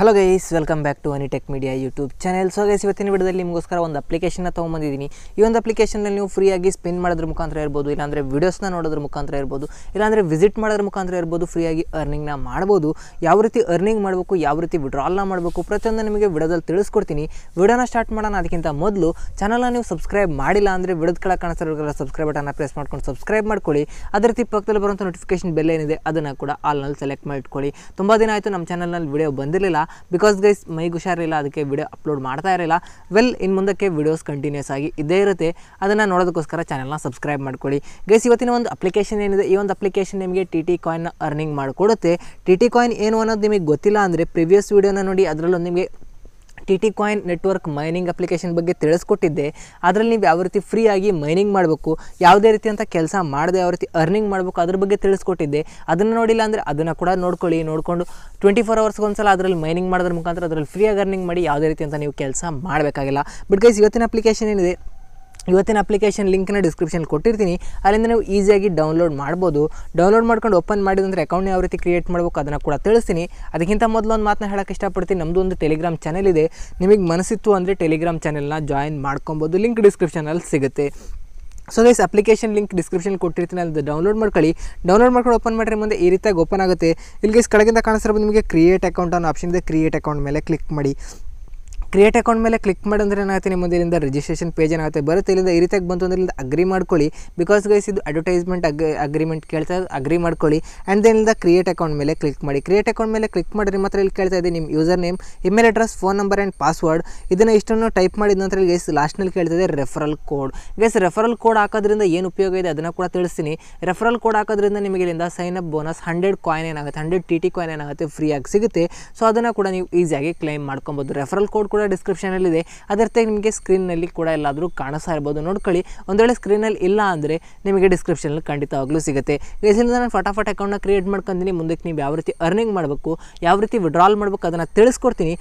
hello guys welcome back to Anitech media YouTube channel so guys ಇವತ್ತಿನ ವಿಡಿಯೋದಲ್ಲಿ ನಿಮಗೋಸ್ಕರ ಒಂದು ಅಪ್ಲಿಕೇಶನ್ನ ತೊಗೊಂಬಂದಿದ್ದೀನಿ ಈ ಒಂದು ಅಪ್ಲಿಕೇಶನಲ್ಲಿ ನೀವು ಫ್ರೀಯಾಗಿ ಸ್ಪಿನ್ ಮಾಡೋದ್ರ ಮುಖಾಂತರ ಇರ್ಬೋದು ಇಲ್ಲಾಂದರೆ ವೀಡಿಯೋಸ್ನ ನೋಡೋದ್ರ ಮುಖಾಂತರ ಇರ್ಬೋದು ಇಲ್ಲಾಂದರೆ ವಿಸಿಟ್ ಮಾಡೋದ್ರ ಮುಖಾಂತರ ಇರ್ಬೋದು ಫ್ರೀಯಾಗಿ ಅರ್ನಿಂಗ್ನ ಮಾಡ್ಬೋದು ಯಾವ ರೀತಿ ಅರ್ನಿಂಗ್ ಮಾಡಬೇಕು ಯಾವ ರೀತಿ ವಿಡ್ರಾಲ್ನ ಮಾಡಬೇಕು ಪ್ರತಿಯೊಂದು ನಿಮಗೆ ವಿಡಿಯೋದಲ್ಲಿ ತಿಳಿಸ್ಕೊಡ್ತೀನಿ ವಿಡಿಯೋನ ಸ್ಟಾರ್ಟ್ ಮಾಡೋಣ ಅದಕ್ಕಿಂತ ಮೊದಲು ಚಾನಲ್ನ ನೀವು ಸಬ್ಸ್ಕ್ರೈಬ್ ಮಾಡಿಲ್ಲ ಅಂದರೆ ವಿಡಿಯೋದ ಕೆಳಗೆ ಕಾಣಿಸ್ತಿರೋಲ್ಲ ಸಬ್ಸ್ಕ್ರೈಬ್ ಬಟನ್ನ ಪ್ರೆಸ್ ಮಾಡ್ಕೊಂಡು ಸಬ್ಸ್ಕ್ರೈಬ್ ಮಾಡ್ಕೊಳ್ಳಿ ಅದೇ ರೀತಿ ಪಕ್ಕದಲ್ಲಿ ಬರುವಂಥ ನೋಟಿಫಿಕೇಶನ್ ಬೆಲ್ ಏನಿದೆ ಅದನ್ನು ಕೂಡ ಆಲ್ನಲ್ಲಿ ಸೆಲೆಕ್ಟ್ ಮಾಡಿಟ್ಕೊಳ್ಳಿ ತುಂಬ ದಿನ ಆಯಿತು ನಮ್ಮ ಚಾನಲ್ನಲ್ಲಿ ವಿಡಿಯೋ ಬಂದಿರಲಿಲ್ಲ ಬಿಕಾಸ್ ಗೈಸ್ ಮೈಗೆ ಹುಷಾರಿಲ್ಲ ಅದಕ್ಕೆ ವಿಡಿಯೋ ಅಪ್ಲೋಡ್ ಮಾಡ್ತಾ ಇರಲಿಲ್ಲ ವೆಲ್ ಇನ್ನು ಮುಂದಕ್ಕೆ ವೀಡಿಯೋಸ್ ಕಂಟಿನ್ಯೂಸ್ ಆಗಿ ಇದೇ ಇರುತ್ತೆ ಅದನ್ನು ನೋಡೋದಕ್ಕೋಸ್ಕರ ಚಾನಲ್ನ ಸಬ್ಸ್ಕ್ರೈಬ್ ಮಾಡ್ಕೊಳ್ಳಿ ಗೈಸ್ ಇವತ್ತಿನ ಒಂದು ಅಪ್ಲಿಕೇಶನ್ ಏನಿದೆ ಈ ಒಂದು ಅಪ್ಲಿಕೇಶನ್ ನಿಮಗೆ ಟಿ ಟಿ ಕಾಯಿನ್ ಅರ್ನಿಂಗ್ ಮಾಡಿಕೊಡುತ್ತೆ ಟಿ ಟಿ ಕಾಯಿನ್ ಏನು ಅನ್ನೋದು ನಿಮಗೆ ಗೊತ್ತಿಲ್ಲ ಅಂದರೆ ಪ್ರಿವಿಯಸ್ ವೀಡಿಯೋನ ನೋಡಿ ಅದರಲ್ಲೊಂದು ನಿಮಗೆ T T coin network mining application ಬಗ್ಗೆ ತಿಳಿಸ್ಕೊಟ್ಟಿದ್ದೆ ಅದರಲ್ಲಿ ನೀವು ಯಾವ ರೀತಿ ಫ್ರೀಯಾಗಿ ಮೈನಿಂಗ್ ಮಾಡಬೇಕು ಯಾವುದೇ ರೀತಿ ಅಂತ ಕೆಲಸ ಮಾಡಿದೆ ಯಾವ ರೀತಿ ಅರ್ನಿಂಗ್ ಮಾಡಬೇಕು ಅದ್ರ ಬಗ್ಗೆ ತಿಳಿಸ್ಕೊಟ್ಟಿದ್ದೆ ಅದನ್ನು ನೋಡಿಲ್ಲ ಅಂದರೆ ಅದನ್ನು ಕೂಡ ನೋಡ್ಕೊಳ್ಳಿ ನೋಡಿಕೊಂಡು ಟ್ವೆಂಟಿ ಫೋರ್ ಅವರ್ಸ್ಗೆ ಒಂದ್ಸಲ ಸಲ ಅದರಲ್ಲಿ ಮೈನಿಂಗ್ ಮಾಡೋದ್ರ ಮುಖಾಂತರ ಅದರಲ್ಲಿ ಫ್ರೀಯಾಗಿ ಅರ್ನಿಂಗ್ ಮಾಡಿ ಯಾವುದೇ ರೀತಿ ಅಂತ ನೀವು ಕೆಲಸ ಮಾಡಬೇಕಾಗಿಲ್ಲ ಬಟ್ ಗೈಸ್ ಇವತ್ತಿನ ಅಪ್ಲಿಕೇಶನ್ ಏನಿದೆ ಇವತ್ತಿನ ಅಪ್ಲಿಕೇಶನ್ ಲಿಂಕ್ನ ಡಿಸ್ಕ್ರಿಪ್ಷನ್ ಕೊಟ್ಟಿರ್ತೀನಿ ಅಲ್ಲಿಂದ ನೀವು ಈಸಿಯಾಗಿ ಡೌನ್ಲೋಡ್ ಮಾಡ್ಬೋದು ಡೌನ್ಲೋಡ್ ಮಾಡ್ಕೊಂಡು ಓಪನ್ ಮಾಡಿದಂದರೆ ಅಕೌಂಟ್ ಯಾವ ರೀತಿ ಕ್ರಿಯೇಟ್ ಮಾಡಬೇಕು ಅದನ್ನು ಕೂಡ ತಿಳಿಸ್ತೀನಿ ಅದಕ್ಕಿಂತ ಮೊದಲು ಒಂದು ಮಾತನ್ನ ಹೇಳೋಕ್ಕೆ ಇಷ್ಟಪಡ್ತೀನಿ ನಮ್ಮದು ಒಂದು ಟೆಲಿಗ್ರಾಮ್ ಚಾನೆಲ್ ಇದೆ ನಿಮಗೆ ಮನಸ್ಸಿತ್ತು ಅಂದರೆ ಟೆಲಿಗ್ರಾಮ್ ಚಾನಲ್ನ ಜಾಯಿನ್ ಮಾಡ್ಕೊಬೋದು ಲಿಂಕ್ ಡಿಸ್ಕ್ರಿಪ್ಷನಲ್ಲಿ ಸಿಗುತ್ತೆ so guys application link description ಕೊಟ್ಟಿರ್ತೀನಿ ಅದು ಡೌನ್ಲೋಡ್ ಮಾಡ್ಕೊಳ್ಳಿ ಡೌನ್ಲೋಡ್ ಮಾಡ್ಕೊಂಡು ಓಪನ್ ಮಾಡಿದ್ರೆ ಮುಂದೆ ಈ ರೀತಿಯಾಗಿ ಓಪನ್ ಆಗುತ್ತೆ ಇಲ್ಲಿ ಗೈಸ್ ಕೆಳಗಿಂದ ಕಾಣಿಸ್ತಿರೋ ನಿಮಗೆ ಕ್ರಿಯೇಟ್ ಅಕೌಂಟ್ ಅನ್ನೋ ಆಪ್ಷನ್ ಇದೆ ಕ್ರಿಯೇಟ್ ಅಕೌಂಟ್ ಮೇಲೆ ಕ್ಲಿಕ್ ಮಾಡಿ ಕ್ರಿಯೇಟ್ ಅಕೌಂಟ್ ಮೇಲೆ ಕ್ಲಿಕ್ ಮಾಡಿದ್ರೆ ಏನಾಗುತ್ತೆ ನಿಮ್ಮದು ಇಲ್ಲಿಂದ ರಿಜಿಸ್ಟ್ರೇಷನ್ ಪೇಜ್ ಏನಾಗುತ್ತೆ ಬರುತ್ತೆ ಇಲ್ಲಿಂದ ಈ ರೀತಿಯಾಗಿ ಬಂತು ಅಂದ್ರೆ ಅಗ್ರಿ ಮಾಡ್ಕೊಳ್ಳಿ ಬಿಕಾಸ್ ಗೈಸ್ ಇದು ಅಡ್ವರ್ಟೈಸ್ಮೆಂಟ್ ಅಗ್ ಅಗ್ರಿಮೆಂಟ್ ಕೇಳ್ತಾ ಅಗ್ರಿ ಮಾಡ್ಕೊಳ್ಳಿ ಆ್ಯಂಡ್ ದೆನ್ ಕ್ರಿಯೇಟ್ ಅಕೌಂಟ್ ಮೇಲೆ ಕ್ಲಿಕ್ ಮಾಡಿ ಕ್ರಿಯೇಟ್ ಅಕೌಂಟ್ ಮೇಲೆ ಕ್ಲಿಕ್ ಮಾಡಿದ್ರೆ ಮಾತ್ರ ಇಲ್ಲಿ ಕೇಳ್ತಾ ಇದೆ ನಿಮ್ಮ user name email address phone number and password ಇದನ್ನು ಇಷ್ಟನ್ನು ಟೈಪ್ ಮಾಡಿದ ನಂತರ ಗೈಸ್ ಲಾಸ್ಟ್ನಲ್ಲಿ ಕೇಳ್ತಾ ಇದೆ referral code guys referral code ಹಾಕೋದ್ರಿಂದ ಏನು ಉಪಯೋಗ ಇದೆ ಅದನ್ನು ಕೂಡ ತಿಳಿಸ್ತೀನಿ ರೆಫರಲ್ ಕೋಡ್ ಹಾಕೋದ್ರಿಂದ ನಿಮಗೆ ಇಲ್ಲಿಂದ sign up bonus hundred coin ಏನಾಗುತ್ತೆ ಹಂಡ್ರೆಡ್ ಟಿ ಟಿ ಕಾಯಿನ್ ಏನಾಗುತ್ತೆ ಆಗಿ ಸಿಗುತ್ತೆ ಸೊ ಅದನ್ನು ಕೂಡ ನೀವು ಈಸಿಯಾಗಿ ಕ್ಲೈಮ್ ಮಾಡ್ಕೊಬೋದು ರೆಫರಲ್ ಕೋಡ್ ಕೂಡ ಕೂಡ ಡಿಸ್ಕ್ರಿಪ್ಷನಲ್ಲಿ ಇದೆ ರೀತಿ ನಿಮಗೆ ಸ್ಕ್ರೀನ್ನಲ್ಲಿ ಕೂಡ ಎಲ್ಲಾದರೂ ಕಾಣಿಸ್ತಾ ಇರ್ಬೋದು ನೋಡ್ಕೊಳ್ಳಿ ಒಂದು ವೇಳೆ ಸ್ಕ್ರೀನಲ್ಲಿ ಇಲ್ಲ ಅಂದರೆ ನಿಮಗೆ ಡಿಸ್ಕ್ರಿಪ್ಷನಲ್ಲಿ ಖಂಡಿತವಾಗ್ಲೂ ಸಿಗುತ್ತೆ ಇದರಿಂದ ನಾನು ಫಟಾಫಟ್ ಅಕೌಂಟ್ನ ಕ್ರಿಯೇಟ್ ಮಾಡ್ಕೊತೀನಿ ಮುಂದಕ್ಕೆ ನೀವು ಯಾವ ರೀತಿ ಅರ್ನಿಂಗ್ ಮಾಡಬೇಕು ಯಾವ ರೀತಿ ವಿಡ್ರಾಲ್ ಮಾಡಬೇಕು ಅದನ್ನು ತಿಳಿಸ್ಕೊಡ್ತೀನಿ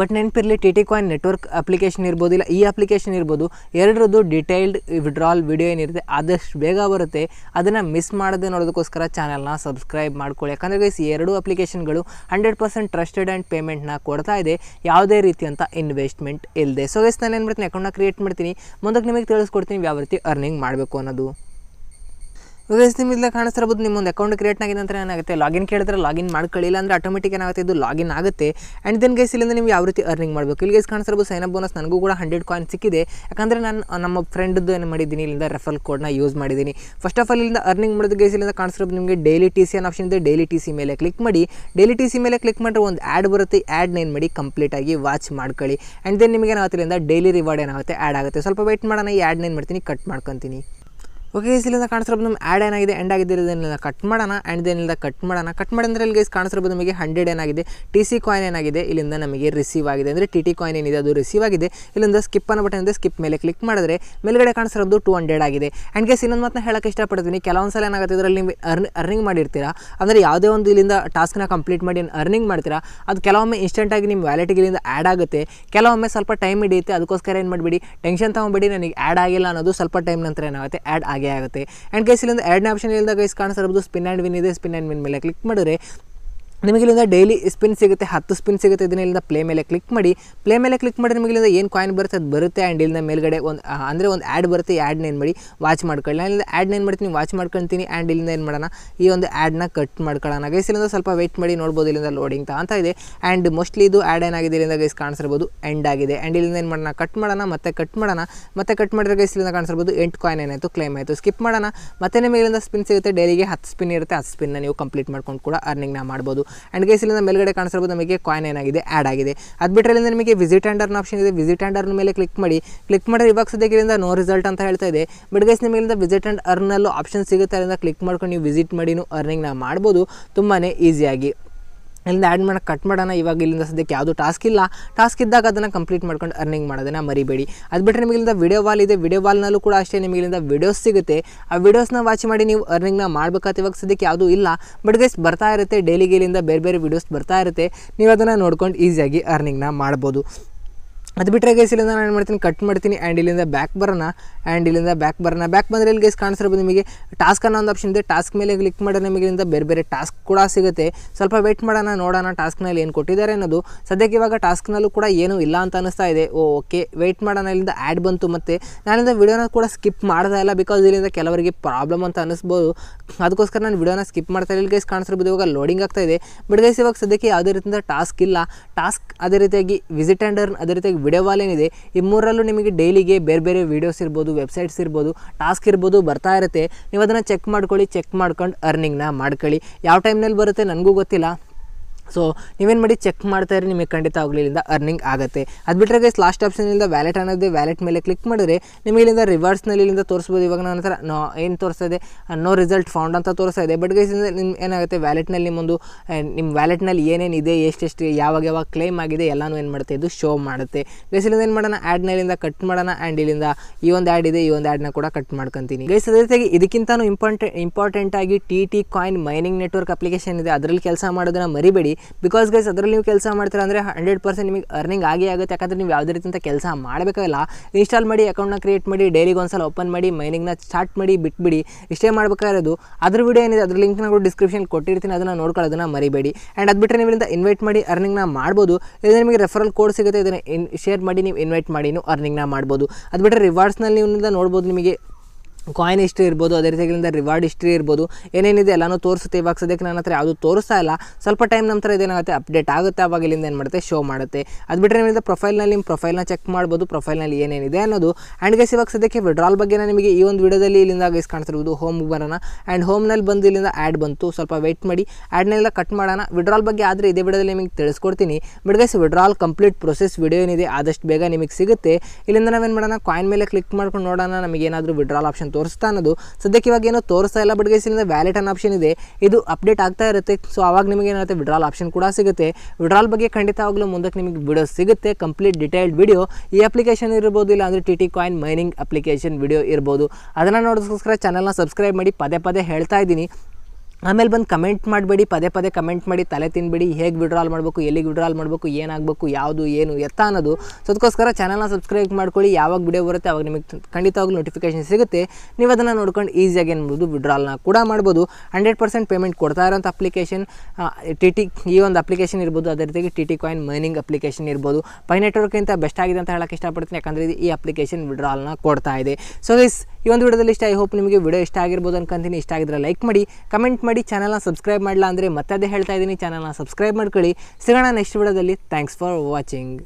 ಬಟ್ ನೆನಪಿರಲಿ T T coin network application ಇರ್ಬೋದು ಇಲ್ಲ ಈ ಅಪ್ಲಿಕೇಶನ್ ಇರ್ಬೋದು ಎರಡರದ್ದು ಡಿಟೈಲ್ಡ್ ವಿಡ್ರಾಲ್ ವಿಡಿಯೋ ಏನಿರುತ್ತೆ ಆದಷ್ಟು ಬೇಗ ಬರುತ್ತೆ ಅದನ್ನು ಮಿಸ್ ಮಾಡದೆ ನೋಡೋದಕ್ಕೋಸ್ಕರ ಚಾನಲ್ನ ಸಬ್ಸ್ಕ್ರೈಬ್ ಮಾಡ್ಕೊಳ್ಳಿ ಯಾಕಂದರೆ ಗೈಸ್ ಈ ಎರಡೂ ಅಪ್ಲಿಕೇಶನ್ಗಳು ಹಂಡ್ರೆಡ್ ಪರ್ಸೆಂಟ್ ಟ್ರಸ್ಟೆಡ್ ಆ್ಯಂಡ್ ಪೇಮೆಂಟ್ನ ಕೊಡ್ತಾ ಇದೆ ಯಾವುದೇ ರೀತಿಯಂಥ ಇನ್ವೆಸ್ಟ್ಮೆಂಟ್ ಇಲ್ಲದೆ ಸೊ ಗೈಸ್ ನಾನು ಏನು ಮಾಡ್ತೀನಿ ಅಕೌಂಟ್ನ ಕ್ರಿಯೇಟ್ ಮಾಡ್ತೀನಿ ಮುಂದಕ್ಕೆ ನಿಮಗೆ ತಿಳಿಸ್ಕೊಡ್ತೀನಿ ಯಾವ ರೀತಿ ಅರ್ನಿಂಗ್ ಮಾಡಬೇಕು ಅನ್ನೋದು ಗೈಸ್ ನಿಮ್ಮ ಇಲ್ಲೇ ಕಾಣಿಸ್ತಿರ್ಬೋದು ನಿಮ್ಮೊಂದು ಅಕೌಂಟ್ ಕ್ರಿಯೇಟ್ ಆಗಿದೆ ನಂತರ ಏನಾಗುತ್ತೆ ಲಾಗಿನ್ ಕೇಳಿದ್ರೆ ಲಾಗಿನ್ ಮಾಡ್ಕೊಳ್ಳಿಲ್ಲ ಅಂದರೆ ಆಟೋಮೆಟಿಕ್ ಏನಾಗುತ್ತೆ ಇದು ಲಾಗಿನ್ ಆಗುತ್ತೆ ಆ್ಯಂಡ್ ದೆನ್ ಗೈಸ್ ಇಲ್ಲಿಂದ ನೀವು ಯಾವ ರೀತಿ ಅರ್ನಿಂಗ್ ಮಾಡಬೇಕು ಇಲ್ಲಿ ಗೈಸ್ ಕಾಣಿಸ್ತಿರ್ಬೋದು ಸೈನ್ ಅಪ್ ಬೋನಸ್ ನನಗೂ ಕೂಡ ಹಂಡ್ರೆಡ್ ಕಾಯಿನ್ ಸಿಕ್ಕಿದೆ ಯಾಕಂದರೆ ನಾನು ನಮ್ಮ ಫ್ರೆಂಡ್ದು ಏನು ಮಾಡಿದ್ದೀನಿ ಇಲ್ಲಿಂದ ರೆಫರಲ್ ಕೋಡ್ನ ಯೂಸ್ ಮಾಡಿದ್ದೀನಿ ಫಸ್ಟ್ ಆಫ್ ಆಲ್ ಇಲ್ಲಿಂದ ಅರ್ನಿಂಗ್ ಮಾಡೋದು ಗೈಸ್ ಇಲ್ಲಿಂದ ಕಾಣಿಸ್ತಿರೋದು ನಿಮಗೆ ಡೈಲಿ ಟಿ ಸಿ ಅನ್ನೋ ಆಪ್ಷನ್ ಇದೆ ಡೈಲಿ ಟಿ ಸಿ ಮೇಲೆ ಕ್ಲಿಕ್ ಮಾಡಿ ಡೈಲಿ ಟಿ ಸಿ ಮೇಲೆ ಕ್ಲಿಕ್ ಮಾಡಿದ್ರೆ ಒಂದು ಆ್ಯಡ್ ಬರುತ್ತೆ ಆ್ಯಡ್ನ ಏನು ಮಾಡಿ ಕಂಪ್ಲೀಟಾಗಿ ವಾಚ್ ಮಾಡ್ಕೊಳ್ಳಿ ಆ್ಯಂಡ್ ದೆನ್ ನಿಮಗೆ ಏನಾಗುತ್ತೆ ಇಲ್ಲಿಂದ ಡೈಲಿ ರಿವಾರ್ಡ್ ಏನಾಗುತ್ತೆ ಆ್ಯಡ್ ಆಗುತ್ತೆ ಸ್ವಲ್ಪ ವೆಯ್ಟ್ ಮಾಡೋಣ ಈ ಆ್ಯಡ್ನ ಏನು ಮಾಡ್ತೀನಿ ಕಟ್ ಮಾಡ್ಕೊತೀನಿ ಓಕೆ ಗೈಸ್ ಇಲ್ಲಿಂದ ಕಾಣಿಸ್ತಿರೋದು ನಮ್ಮ ಆ್ಯಡ್ ಏನಾಗಿದೆ ಎಂಡ್ ಆಗಿದೆ ಇದನ್ನೆಲ್ಲ ಕಟ್ ಮಾಡೋಣ ಆ್ಯಂಡ್ ಏನಿಲ್ಲ ಕಟ್ ಮಾಡೋಣ ಕಟ್ ಮಾಡಿದ್ರೆ ಇಲ್ಲಿ ಗೈಸ್ ಕಾಣಿಸ್ತಿರೋದು ನಮಗೆ ಹಂಡ್ರೆಡ್ ಏನಾಗಿದೆ ಟಿ ಸಿ ಕಾಯಿನ್ ಏನಾಗಿದೆ ಇಲ್ಲಿಂದ ನಮಗೆ ರಿಸೀವ್ ಆಗಿದೆ ಅಂದರೆ ಟಿ ಟಿ ಕಾಯಿನ್ ಏನಿದೆ ಅದು ರಿಸೀವ್ ಆಗಿದೆ ಇಲ್ಲಿಂದ ಸ್ಕಿಪ್ ಅನ್ನೋ ಬಟನ್ ಇದೆ ಸ್ಕಿಪ್ ಮೇಲೆ ಕ್ಲಿಕ್ ಮಾಡಿದ್ರೆ ಮೇಲ್ಗಡೆ ಕಾಣಿಸ್ತಿರೋದು ಟು ಹಂಡ್ರೆಡ್ ಆಗಿದೆ ಆ್ಯಂಡ್ ಗೈಸ್ ಇನ್ನೊಂದು ಮಾತ್ರ ಹೇಳಕ್ಕೆ ಇಷ್ಟಪಡ್ತೀನಿ ಕೆಲವೊಂದು ಸಲ ಏನಾಗುತ್ತೆ ಇದರಲ್ಲಿ ನೀವು ಅರ್ನ್ ಅರ್ನಿಂಗ್ ಮಾಡಿರ್ತೀರಾ ಅಂದರೆ ಯಾವುದೇ ಒಂದು ಇಲ್ಲಿಂದ ಟಾಸ್ಕ್ನ ಕಂಪ್ಲೀಟ್ ಮಾಡಿ ಅರ್ನಿಂಗ್ ಮಾಡ್ತೀರಾ ಅದು ಕೆಲವೊಮ್ಮೆ ಇನ್ಸ್ಟೆಂಟಾಗಿ ನಿಮ್ಮ ವ್ಯಾಲೆಟ್ಗೆ ಇಲ್ಲಿಂದ ಆ್ಯಡ್ ಆಗುತ್ತೆ ಕೆಲವೊಮ್ಮೆ ಸ್ವಲ್ಪ ಟೈಮ್ ಹಿಡಿಯುತ್ತೆ ಅದಕ್ಕೋಸ್ಕರ ಏನು ಮಾಡಿಬಿಡಿ ಟೆನ್ಷನ್ ತೊಗೊಂಬಿಡಿ ನನಗೆ ಆ್ಯಡ್ ಆಗಿಲ್ಲ ಅನ್ನೋದು ಸ್ವಲ್ಪ ಟೈಮ್ ನಂತರ ಏನಾಗುತ್ತೆ ಆ್ಯಡ್ ಆಗಿ ಆಗಿ ಆಗುತ್ತೆ ಆ್ಯಂಡ್ ಗೈಸ್ ಇಲ್ಲೊಂದು ಎರಡನೇ ಆಪ್ಷನ್ ಇಲ್ಲದ ಗೈಸ್ ಕಾಣಿಸ್ತಾ ಸ್ಪಿನ್ ಆ್ಯಂಡ್ ವಿನ್ ಇದೆ ಸ್ಪಿನ್ ಆ್ಯಂಡ್ ವಿನ್ ಮೇಲೆ ಕ್ಲಿಕ್ ಮಾಡಿದ್ರೆ ನಿಮಗೆ ಇಲ್ಲಿಂದ ಡೈಲಿ ಸ್ಪಿನ್ ಸಿಗುತ್ತೆ ಹತ್ತು ಸ್ಪಿನ್ ಸಿಗುತ್ತೆ ಇದನ್ನ ಇಲ್ಲಿಂದ ಪ್ಲೇ ಮೇಲೆ ಕ್ಲಿಕ್ ಮಾಡಿ ಪ್ಲೇ ಮೇಲೆ ಕ್ಲಿಕ್ ಮಾಡಿ ನಿಮಗೆ ಇಲ್ಲಿಂದ ಏನು ಕಾಯಿನ್ ಬರುತ್ತೆ ಅದು ಬರುತ್ತೆ ಆ್ಯಂಡ್ ಇಲ್ಲಿಂದ ಮೇಲ್ಗಡೆ ಒಂದು ಅಂದರೆ ಒಂದು ಆ್ಯಡ್ ಬರುತ್ತೆ ಈ ಆ್ಯಡ್ನ ಏನು ಮಾಡಿ ವಾಚ್ ಮಾಡ್ಕೊಳ್ಳಿ ಇಲ್ಲಿಂದ ಆ್ಯಡ್ನ ಏನು ಮಾಡ್ತೀನಿ ವಾಚ್ ಮಾಡ್ಕೊಳ್ತೀನಿ ಆ್ಯಂಡ್ ಇಲ್ಲಿಂದ ಏನು ಮಾಡೋಣ ಈ ಒಂದು ಆ್ಯಡ್ನ ಕಟ್ ಮಾಡ್ಕೊಳ್ಳೋಣ ಗೈಸ್ ಇಲ್ಲಿಂದ ಸ್ವಲ್ಪ ವೆಯ್ಟ್ ಮಾಡಿ ನೋಡ್ಬೋದು ಇಲ್ಲಿಂದ ಲೋಡಿಂಗ್ ಅಂತ ಇದೆ ಆ್ಯಂಡ್ ಮೋಸ್ಟ್ಲಿ ಇದು ಆ್ಯಡ್ ಏನಾಗಿದೆ ಇಲ್ಲಿಂದ ಗೈಸ್ ಕಾಣಿಸಿರ್ಬೋದು ಎಂಡ್ ಆಗಿದೆ ಆ್ಯಂಡ್ ಇಲ್ಲಿಂದ ಏನು ಮಾಡೋಣ ಕಟ್ ಮಾಡೋಣ ಮತ್ತೆ ಕಟ್ ಮಾಡೋಣ ಮತ್ತೆ ಕಟ್ ಮಾಡಿದ್ರೆ ಗೈಸ್ ಇಲ್ಲಿಂದ ಕಾಣಿಸಿರ್ಬೋದು ಎಂಟು ಕಾಯಿನ್ ಏನಾಯಿತು ಕ್ಲೇಮ್ ಆಯಿತು ಸ್ಕಿಪ್ ಮಾಡೋಣ ಮತ್ತೆ ನಿಮಗೆ ಇಲ್ಲಿಂದ ಸ್ಪಿನ್ ಸಿಗುತ್ತೆ ಡೈಲಿಗೆ ಹತ್ತು ಸ್ಪಿನ್ ಇರುತ್ತೆ ಹತ್ತು ಸ್ಪಿನ್ನ ನೀವು ಕಂಪ್ಲೀಟ್ ಮಾಡ್ಕೊಂಡು ಕೂಡ ಅರ್ನಿಂಗ್ನ ಮಾಡ್ಬೋದು ಆ್ಯಂಡ್ ಗೈಸ್ ಇಲ್ಲಿಂದ ಮೇಲ್ಗಡೆ ಕಾಣಿಸಿರ್ಬೋದು ನಮಗೆ ಕಾಯಿನ್ ಏನಾಗಿದೆ ಆ್ಯಡ್ ಆಗಿದೆ ಅದು ಬಿಟ್ಟರೆ ಇಲ್ಲಿಂದ ನಿಮಗೆ ವಿಸಿಟ್ ಆ್ಯಂಡರ್ನ ಆಪ್ಷನ್ ಇದೆ ವಿಸಿಟ್ ಆ್ಯಂಡರ್ ಮೇಲೆ ಕ್ಲಿಕ್ ಮಾಡಿ ಕ್ಲಿಕ್ ಮಾಡಿದ್ರೆ ಇವಾಗ ಸದ್ಯಕ್ಕೆ ನೋ ರಿಸಲ್ಟ್ ಅಂತ ಹೇಳ್ತಾ ಇದೆ ಬಟ್ ಗೈಸ್ ನಿಮಗೆ ಇಲ್ಲಿಂದ ವಿಸಿಟ್ ಆ್ಯಂಡ್ ಅರ್ನಲ್ಲೂ ಆಪ್ಷನ್ ಸಿಗುತ್ತೆ ಅದರಿಂದ ಕ್ಲಿಕ್ ಮಾಡ್ಕೊಂಡು ನೀವು ವಿಸಿಟ್ ಮಾಡಿ ನೀವು ಅರ್ನಿಂಗ್ನ ಮಾಡ್ಬೋದು ತುಂಬಾ ಈಸಿಯಾಗಿ ಇಲ್ಲಿಂದ ಆ್ಯಡ್ ಮಾಡೋಕ್ಕೆ ಕಟ್ ಮಾಡೋಣ ಇವಾಗ ಇಲ್ಲಿಂದ ಸದ್ಯಕ್ಕೆ ಯಾವುದೂ ಟಾಸ್ಕ್ ಇಲ್ಲ ಟಾಸ್ಕ್ ಇದ್ದಾಗ ಅದನ್ನು ಕಂಪ್ಲೀಟ್ ಮಾಡ್ಕೊಂಡು ಅರ್ನಿಂಗ್ ಮಾಡೋದನ್ನು ಮರಿಬೇಡಿ ಅದು ಬಿಟ್ಟರೆ ನಿಮಗೆ ಇಲ್ಲಿಂದ ವಿಡಿಯೋ ವಾಲ್ ಇದೆ ವಿಡಿಯೋ ವಾಲ್ನಲ್ಲೂ ಕೂಡ ಅಷ್ಟೇ ನಿಮಗೆ ಇಲ್ಲಿಂದ ವಿಡಿಯೋಸ್ ಸಿಗುತ್ತೆ ಆ ವೀಡಿಯೋಸ್ನ ವಾಚ್ ಮಾಡಿ ನೀವು ಅರ್ನಿಂಗ್ನ ಮಾಡಬೇಕಾದ ಇವಾಗ ಸದ್ಯಕ್ಕೆ ಯಾವುದೂ ಇಲ್ಲ ಬಟ್ ಗೈಸ್ ಬರ್ತಾ ಇರುತ್ತೆ ಡೈಲಿಗೆ ಇಲ್ಲಿಂದ ಬೇರೆ ಬೇರೆ ವಿಡಿಯೋಸ್ ಬರ್ತಾ ಇರುತ್ತೆ ನೀವು ಅದನ್ನು ನೋಡ್ಕೊಂಡು ಈಸಿಯಾಗಿ ಅರ್ನಿಂಗ್ನ ಮಾಡ್ಬೋದು ಅದು ಬಿಟ್ಟರೆ ಗೈಸ್ ಇಲ್ಲಿಂದ ನಾನು ಏನು ಮಾಡ್ತೀನಿ ಕಟ್ ಮಾಡ್ತೀನಿ ಆ್ಯಂಡ್ ಇಲ್ಲಿಂದ ಬ್ಯಾಕ್ ಬರೋಣ ಆ್ಯಂಡ್ ಇಲ್ಲಿಂದ ಬ್ಯಾಕ್ ಬರೋಣ ಬ್ಯಾಕ್ ಬಂದರೆ ಇಲ್ಲಿ ಗೈಸ್ ಕಾಣಿಸಿರ್ಬೋದು ನಿಮಗೆ ಟಾಸ್ಕ್ ಅನ್ನೋ ಒಂದು ಆಪ್ಷನ್ ಇದೆ ಟಾಸ್ಕ್ ಮೇಲೆ ಕ್ಲಿಕ್ ಮಾಡಿದ್ರೆ ನಿಮಗೆ ಇಲ್ಲಿಂದ ಬೇರೆ ಬೇರೆ ಟಾಸ್ಕ್ ಕೂಡ ಸಿಗುತ್ತೆ ಸ್ವಲ್ಪ ವೆಯ್ಟ್ ಮಾಡೋಣ ನೋಡೋಣ ಟಾಸ್ಕ್ನಲ್ಲಿ ಏನು ಕೊಟ್ಟಿದ್ದಾರೆ ಅನ್ನೋದು ಸದ್ಯಕ್ಕೆ ಇವಾಗ ಟಾಸ್ಕ್ನಲ್ಲೂ ಕೂಡ ಏನೂ ಇಲ್ಲ ಅಂತ ಅನಿಸ್ತಾ ಇದೆ ಓಕೆ ವೆಯ್ಟ್ ಮಾಡೋಣ ಇಲ್ಲಿಂದ ಆ್ಯಡ್ ಬಂತು ಮತ್ತು ನಾನಿಂದ ವಿಡಿಯೋನ ಕೂಡ ಸ್ಕಿಪ್ ಮಾಡ್ತಾ ಇಲ್ಲ ಬಿಕಾಸ್ ಇಲ್ಲಿಂದ ಕೆಲವರಿಗೆ ಪ್ರಾಬ್ಲಮ್ ಅಂತ ಅನಿಸ್ಬೋದು ಅದಕ್ಕೋಸ್ಕರ ನಾನು ವಿಡಿಯೋನ ಸ್ಕಿಪ್ ಮಾಡ್ತಾ ಇಲ್ಲ ಗೈಸ್ ಕಾಣಿಸಿರ್ಬೋದು ಇವಾಗ ಲೋಡಿಂಗ್ ಆಗ್ತಾ ಇದೆ ಬಟ್ ಗೈಸ್ ಇವಾಗ ಸದ್ಯಕ್ಕೆ ಯಾವುದೇ ರೀತಿಯಿಂದ ಟಾಸ್ಕ್ ಇಲ್ಲ ಟಾಸ್ಕ್ ಅದೇ ರೀತಿಯಾಗಿ ವಿಸಿಟ್ ಆ್ಯಂಡ್ ಅದೇ ರೀತಿಯಾಗಿ ವಿಡಿಯೋವಾಲ್ ಏನಿದೆ ಈ ಮೂರರಲ್ಲೂ ನಿಮಗೆ ಡೈಲಿಗೆ ಬೇರೆ ಬೇರೆ ವೀಡಿಯೋಸ್ ಇರ್ಬೋದು ವೆಬ್ಸೈಟ್ಸ್ ಇರ್ಬೋದು ಟಾಸ್ಕ್ ಇರ್ಬೋದು ಬರ್ತಾ ಇರುತ್ತೆ ನೀವು ಅದನ್ನು ಚೆಕ್ ಮಾಡ್ಕೊಳ್ಳಿ ಚೆಕ್ ಮಾಡ್ಕೊಂಡು ಅರ್ನಿಂಗ್ನ ಮಾಡ್ಕೊಳ್ಳಿ ಯಾವ ಟೈಮ್ನಲ್ಲಿ ಬರುತ್ತೆ ನನಗೂ ಗೊತ್ತಿಲ್ಲ ಸೊ ನೀವೇನು ಮಾಡಿ ಚೆಕ್ ಮಾಡ್ತಾ ಇರಿ ನಿಮಗೆ ಖಂಡಿತ ಇಲ್ಲಿಂದ ಅರ್ನಿಂಗ್ ಆಗುತ್ತೆ ಅದು ಬಿಟ್ಟರೆ ಗೈಸ್ ಲಾಸ್ಟ್ ಆಪ್ಷನಿಂದ ವ್ಯಾಲೆಟ್ ಅನ್ನೋದು ವ್ಯಾಲೆಟ್ ಮೇಲೆ ಕ್ಲಿಕ್ ಮಾಡಿದ್ರೆ ನಿಮಗೆ ಇಲ್ಲಿಂದ ರಿವರ್ಸ್ನಲ್ಲಿ ಇಲ್ಲಿಂದ ತೋರಿಸ್ಬೋದು ಇವಾಗ ನನ್ನ ಹತ್ರ ನೋ ಏನು ತೋರಿಸ್ತಾ ಇದೆ ನೋ ರಿಸಲ್ಟ್ ಫೌಂಡ್ ಅಂತ ತೋರಿಸ್ತಾ ಇದೆ ಬಟ್ ಗೈಸ್ ನಿಮ್ಮ ಏನಾಗುತ್ತೆ ವ್ಯಾಲೆಟ್ನಲ್ಲಿ ನಿಮ್ಮೊಂದು ನಿಮ್ಮ ವ್ಯಾಲೆಟ್ನಲ್ಲಿ ಏನೇನು ಇದೆ ಎಷ್ಟೆಷ್ಟು ಯಾವಾಗ ಯಾವಾಗ ಕ್ಲೇಮ್ ಆಗಿದೆ ಎಲ್ಲಾನು ಏನು ಮಾಡುತ್ತೆ ಇದು ಶೋ ಮಾಡುತ್ತೆ ಗೈಸ್ ಇಲ್ಲಿಂದ ಏನು ಮಾಡೋಣ ಆ್ಯಡ್ನಲ್ಲಿಂದ ಕಟ್ ಮಾಡೋಣ ಆ್ಯಂಡ್ ಇಲ್ಲಿಂದ ಈ ಒಂದು ಆ್ಯಡ್ ಇದೆ ಈ ಒಂದು ಆ್ಯಡ್ನ ಕೂಡ ಕಟ್ ಮಾಡ್ಕೊತೀನಿ ಗೈಸ್ ಅದೇ ರೀತಿಯಾಗಿ ಇದಕ್ಕಿಂತನೂ ಇಂಪಾರ್ಟೆ ಇಂಪಾರ್ಟೆಂಟಾಗಿ T T coin mining network application ಇದೆ ಅದರಲ್ಲಿ ಕೆಲಸ ಮಾಡೋದನ್ನ ಮರಿಬೇಡಿ ಬಿಕಾಸ್ ಗೈಸ್ ಅದರಲ್ಲಿ ನೀವು ಕೆಲಸ ಮಾಡ್ತೀರ ಅಂದರೆ ಹಂಡ್ರೆಡ್ ಪರ್ಸೆಂಟ್ ನಿಮಗೆ ಅರ್ನಿಂಗ್ ಆಗೇ ಆಗುತ್ತೆ ಯಾಕಂದರೆ ನೀವು ಯಾವುದೇ ರೀತಿಯಂಥ ಕೆಲಸ ಮಾಡಬೇಕಾಗಿಲ್ಲ ಇನ್ಸ್ಟಾಲ್ ಮಾಡಿ ಅಕೌಂಟ್ನ ಕ್ರಿಯೇಟ್ ಮಾಡಿ ಡೈಲಿಗೆ ಒಂದು ಸಲ ಓಪನ್ ಮಾಡಿ ಮೈನಿಂಗ್ನ ಸ್ಟಾರ್ಟ್ ಮಾಡಿ ಬಿಟ್ಬಿಡಿ ಇಷ್ಟೇ ಮಾಡಬೇಕಾಗಿರೋದು ಅದ್ರ ವಿಡಿಯೋ ಏನಿದೆ ಅದ್ರ ಲಿಂಕ್ನ ಕೂಡ ಡಿಸ್ಕ್ರಿಪ್ಷನ್ ಕೊಟ್ಟಿರ್ತೀನಿ ಅದನ್ನು ನೋಡ್ಕೊಳ್ಳೋದನ್ನ ಮರಿಬೇಡಿ ಆ್ಯಂಡ್ ಅದು ಬಿಟ್ಟರೆ ನೀವಿಂದ ಇನ್ವೈಟ್ ಮಾಡಿ ಅರ್ನಿಂಗ್ನ ಮಾಡ್ಬೋದು ಇದರಿಂದ ನಿಮಗೆ ರೆಫರಲ್ ಕೋಡ್ ಸಿಗುತ್ತೆ ಇದನ್ನು ಇನ್ ಶೇರ್ ಮಾಡಿ ನೀವು ಇನ್ವೈಟ್ ಮಾಡಿ ನೀವು ಅರ್ನಿಂಗ್ನ ಮಾಡ್ಬೋದು ಅದು ಬಿಟ್ಟರೆ ರಿವಾರ್ಡ್ಸ್ನಲ್ಲಿ ನೀವು ನೋಡ್ಬೋದು ನಿಮಗೆ ಕಾಯಿನ್ ಹಿಸ್ಟ್ರಿ ಇರ್ಬೋದು ಅದೇ ರೀತಿಯಿಂದ ರಿವಾರ್ಡ್ ಹಿಸ್ಟ್ರಿ ಇರ್ಬೋದು ಏನೇನಿದೆ ಎಲ್ಲಾನು ತೋರಿಸುತ್ತೆ ಇವಾಗ ಸದ್ಯಕ್ಕೆ ನನ್ನ ಹತ್ರ ಯಾವುದು ತೋರಿಸ್ತಾ ಇಲ್ಲ ಸ್ವಲ್ಪ ಟೈಮ್ ನಂತರ ಇದೇನಾಗುತ್ತೆ ಅಪ್ಡೇಟ್ ಆಗುತ್ತೆ ಆವಾಗ ಇಲ್ಲಿಂದ ಏನು ಮಾಡುತ್ತೆ ಶೋ ಮಾಡುತ್ತೆ ಅದು ಬಿಟ್ಟರೆ ಏನಿದೆ ಪ್ರೊಫೈಲ್ನಲ್ಲಿ ನಿಮ್ಮ ಪ್ರೊಫೈಲ್ನ ಚೆಕ್ ಮಾಡ್ಬೋದು ಪ್ರೊಫೈಲ್ನಲ್ಲಿ ಏನೇನಿದೆ ಅನ್ನೋದು ಆ್ಯಂಡ್ ಗೈಸ್ ಇವಾಗ ಸದ್ಯಕ್ಕೆ ವಿಡ್ರಾಲ್ ಬಗ್ಗೆ ನಿಮಗೆ ಈ ಒಂದು ವಿಡಿಯೋದಲ್ಲಿ ಇಲ್ಲಿಂದ ಗೈಸ್ ಕಾಣ್ತಿರ್ಬೋದು ಹೋಮ್ಗೆ ಬರೋಣ ಆ್ಯಂಡ್ ಹೋಮ್ನಲ್ಲಿ ಬಂದು ಇಲ್ಲಿಂದ ಆ್ಯಡ್ ಬಂತು ಸ್ವಲ್ಪ ವೆಯ್ಟ್ ಮಾಡಿ ಆ್ಯಡ್ನೆಲ್ಲ ಕಟ್ ಮಾಡೋಣ ವಿಡ್ರಾಲ್ ಬಗ್ಗೆ ಆದರೆ ಇದೇ ವಿಡಿಯೋದಲ್ಲಿ ನಿಮಗೆ ತಿಳಿಸ್ಕೊಡ್ತೀನಿ but guys withdrawal complete process video ಏನಿದೆ ಆದಷ್ಟು ಬೇಗ ನಿಮಗೆ ಸಿಗುತ್ತೆ ಇಲ್ಲಿಂದ ನಾವೇನು ಮಾಡೋಣ ಕಾಯಿನ್ ಮೇಲೆ ಕ್ಲಿಕ್ ಮಾಡ್ಕೊಂಡು ನೋಡೋಣ ನಮಗೇನಾದರೂ ವಿಡ್ರಾಲ್ ಆಪ್ಷನ್ ತೋರಿಸ್ತಾ ಅನ್ನೋದು ಸದ್ಯಕ್ಕೆ ಇವಾಗ ಏನೋ ತೋರಿಸ್ತಾ ಇಲ್ಲ ಬಟ್ ಗೈಸಿನಿಂದ ವ್ಯಾಲೆಟ್ ಅನ್ನೋ ಆಪ್ಷನ್ ಇದೆ ಇದು ಅಪ್ಡೇಟ್ ಆಗ್ತಾ ಇರುತ್ತೆ ಸೊ ಆವಾಗ ನಿಮಗೆ ಏನಾಗುತ್ತೆ ವಿಡ್ರಾಲ್ ಆಪ್ಷನ್ ಕೂಡ ಸಿಗುತ್ತೆ ವಿಡ್ರಾಲ್ ಬಗ್ಗೆ ಖಂಡಿತವಾಗಲೂ ಮುಂದಕ್ಕೆ ನಿಮಗೆ ವಿಡಿಯೋ ಸಿಗುತ್ತೆ ಕಂಪ್ಲೀಟ್ ಡಿಟೇಲ್ಡ್ ವಿಡಿಯೋ ಈ ಅಪ್ಲಿಕೇಶನ್ ಇರ್ಬೋದು ಇಲ್ಲ ಅಂದರೆ T T coin mining application video ಇರ್ಬೋದು ಅದನ್ನು ನೋಡೋದಕ್ಕೋಸ್ಕರ ಚಾನಲ್ನ ಸಬ್ಸ್ಕ್ರೈಬ್ ಮಾಡಿ ಪದೇ ಪದೇ ಹೇಳ್ತಾ ಇದ್ದೀನಿ ಆಮೇಲೆ ಬಂದು ಕಮೆಂಟ್ ಮಾಡಬೇಡಿ ಪದೇ ಪದೇ ಕಮೆಂಟ್ ಮಾಡಿ ತಲೆ ತಿನ್ಬೇಡಿ ಹೇಗೆ ವಿಡ್ರಾಲ್ ಮಾಡಬೇಕು ಎಲ್ಲಿಗೆ ವಿಡ್ರಾಲ್ ಮಾಡಬೇಕು ಏನಾಗಬೇಕು ಯಾವುದು ಏನು ಎತ್ತ ಅನ್ನೋದು ಸೊ ಅದಕ್ಕೋಸ್ಕರ ಚಾನಲ್ನ ಸಬ್ಸ್ಕ್ರೈಬ್ ಮಾಡ್ಕೊಳ್ಳಿ ಯಾವಾಗ ವಿಡಿಯೋ ಬರುತ್ತೆ ಅವಾಗ ನಿಮಗೆ ಖಂಡಿತವಾಗ್ಲೂ ನೋಟಿಫಿಕೇಶನ್ ಸಿಗುತ್ತೆ ನೀವು ಅದನ್ನು ನೋಡ್ಕೊಂಡು ಈಸಿಯಾಗಿ ಏನ್ಬೋದು ವಿಡ್ರಾಲ್ನ ಕೂಡ ಮಾಡ್ಬೋದು ಹಂಡ್ರೆಡ್ ಪರ್ಸೆಂಟ್ ಪೇಮೆಂಟ್ ಕೊಡ್ತಾ ಇರೋಂಥ ಅಪ್ಲಿಕೇಶನ್ ಟಿ ಟಿ ಈ ಒಂದು ಅಪ್ಲಿಕೇಶನ್ ಇರ್ಬೋದು ಅದೇ ರೀತಿಯಾಗಿ T T coin mining application ಇರ್ಬೋದು ಪೈ ನೆಟ್ವರ್ಕ್ಗಿಂತ ಬೆಸ್ಟ್ ಆಗಿದೆ ಅಂತ ಹೇಳಕ್ಕೆ ಇಷ್ಟಪಡ್ತೀನಿ ಯಾಕಂದರೆ ಈ ಅಪ್ಲಿಕೇಶನ್ ವಿಡ್ರಾಲ್ನ ಕೊಡ್ತಾ ಇದೆ ಸೊ ಇಸ್ ಈ ಒಂದು ವಿಡಿಯೋದಲ್ಲಿ ಇಷ್ಟ ಐ ಹೋಪ್ ನಿಮಗೆ ವಿಡಿಯೋ ಇಷ್ಟ ಆಗಿರ್ಬೋದು ಅನ್ಕೊಂತೀನಿ ಇಷ್ಟ ಆಗಿದ್ರೆ ಲೈಕ್ ಮಾಡಿ ಕಮೆಂಟ್ ಮಾಡಿ ಮಾಡಿ ಚಾನಲ್ನ ಸಬ್ಸ್ಕ್ರೈಬ್ ಮಾಡಲ್ಲ ಅಂದರೆ ಮತ್ತೆ ಹೇಳ್ತಾ ಇದ್ದೀನಿ ಚಾನಲ್ನ ಸಬ್ಸ್ಕ್ರೈಬ್ ಮಾಡ್ಕೊಳ್ಳಿ ಸಿಗೋಣ ನೆಕ್ಸ್ಟ್ ವಿಡಿಯೋದಲ್ಲಿ ಥ್ಯಾಂಕ್ಸ್ ಫಾರ್ ವಾಚಿಂಗ್